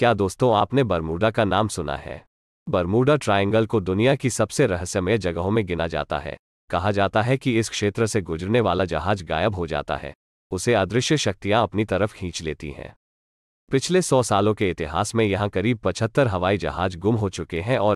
क्या दोस्तों आपने बरमूडा का नाम सुना है बरमूडा ट्रायंगल को दुनिया की सबसे रहस्यमय जगहों में गिना जाता है कहा जाता है कि इस क्षेत्र से गुजरने वाला जहाज गायब हो जाता है उसे अदृश्य शक्तियां अपनी तरफ खींच लेती हैं पिछले सौ सालों के इतिहास में यहां करीब पचहत्तर हवाई जहाज गुम हो चुके हैं और